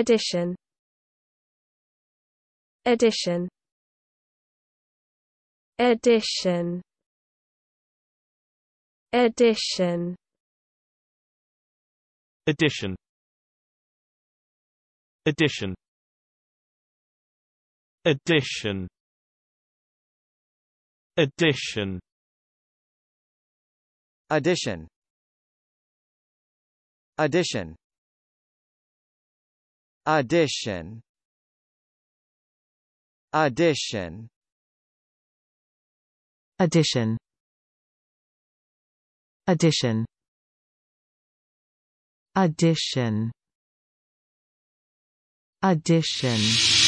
Edition Edition Edition Edition Edition Edition Edition Edition Edition Edition Addition. Addition. Addition Addition Addition Addition